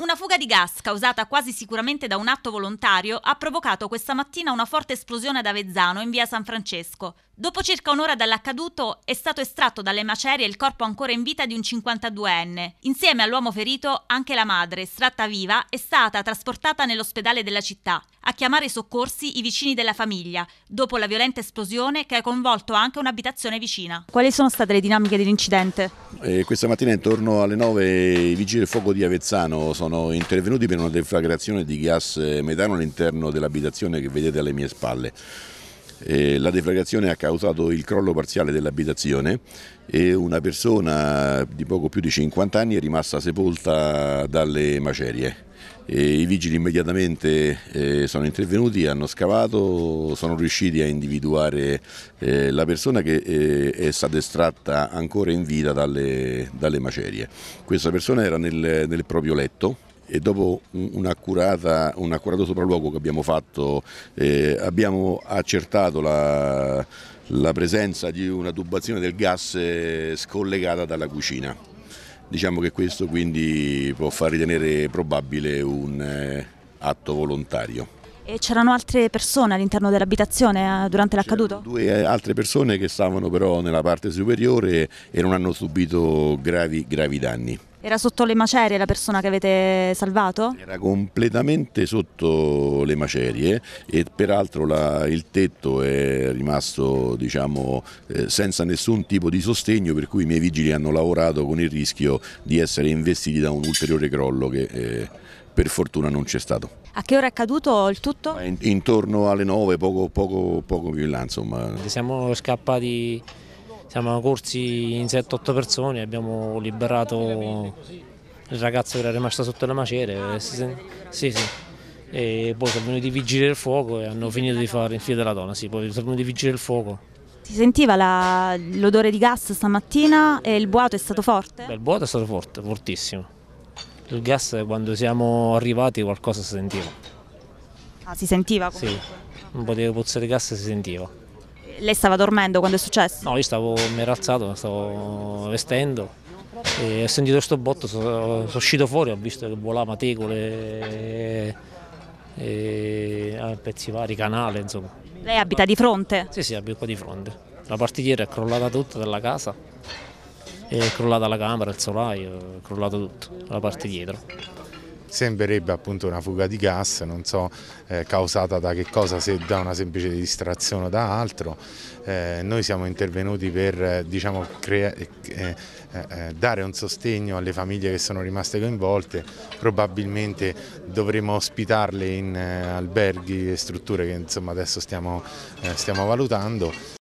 Una fuga di gas, causata quasi sicuramente da un atto volontario, ha provocato questa mattina una forte esplosione ad Avezzano, in via San Francesco. Dopo circa un'ora dall'accaduto è stato estratto dalle macerie il corpo ancora in vita di un 52enne. Insieme all'uomo ferito anche la madre, estratta viva, è stata trasportata nell'ospedale della città. A chiamare i soccorsi i vicini della famiglia, dopo la violenta esplosione che ha coinvolto anche un'abitazione vicina. Quali sono state le dinamiche dell'incidente? Eh, questa mattina intorno alle 9 i vigili del fuoco di Avezzano sono intervenuti per una deflagrazione di gas metano all'interno dell'abitazione che vedete alle mie spalle. Eh, la deflagrazione ha causato il crollo parziale dell'abitazione e una persona di poco più di 50 anni è rimasta sepolta dalle macerie. E I vigili immediatamente eh, sono intervenuti, hanno scavato, sono riusciti a individuare eh, la persona che eh, è stata estratta ancora in vita dalle, dalle macerie. Questa persona era nel, nel proprio letto, e dopo un, accurato sopralluogo che abbiamo fatto eh, abbiamo accertato la, la presenza di una tubazione del gas eh, scollegata dalla cucina. Diciamo che questo quindi può far ritenere probabile un eh, atto volontario. E c'erano altre persone all'interno dell'abitazione eh, durante l'accaduto? Due eh, altre persone che stavano però nella parte superiore e non hanno subito gravi, gravi danni. Era sotto le macerie la persona che avete salvato? Era completamente sotto le macerie e peraltro la, il tetto è rimasto diciamo, eh, senza nessun tipo di sostegno per cui i miei vigili hanno lavorato con il rischio di essere investiti da un ulteriore crollo che eh, per fortuna non c'è stato. A che ora è accaduto il tutto? intorno alle 9, poco, poco, poco più in là insomma. Siamo scappati siamo corsi in 7-8 persone, abbiamo liberato il ragazzo che era rimasto sotto la maceria. Sì, sì. E poi sono venuti i vigili del fuoco e hanno finito di fare il filo della donna, sì, poi sono venuti i vigili del fuoco. Si sentiva l'odore di gas stamattina e il buato è stato forte? Beh, il buato è stato forte, fortissimo. Il gas quando siamo arrivati qualcosa si sentiva. Ah, si sentiva comunque? Sì, un po' di puzza di gas si sentiva. Lei stava dormendo quando è successo? No, io stavo, merazzato, stavo vestendo e ho sentito questo botto, sono, sono uscito fuori, ho visto che volava tegole e, pezzi vari, canale, insomma. Lei abita di fronte? Sì, sì, abito qua di fronte. La partigliera è crollata tutta dalla casa, è crollata la camera, il solaio, è crollato tutto, la parte dietro sembrerebbe appunto una fuga di gas, non so eh, causata da che cosa, se da una semplice distrazione o da altro. Eh, noi siamo intervenuti per eh, diciamo, eh, eh, eh, dare un sostegno alle famiglie che sono rimaste coinvolte, probabilmente dovremo ospitarle in alberghi e strutture che insomma, adesso stiamo, stiamo valutando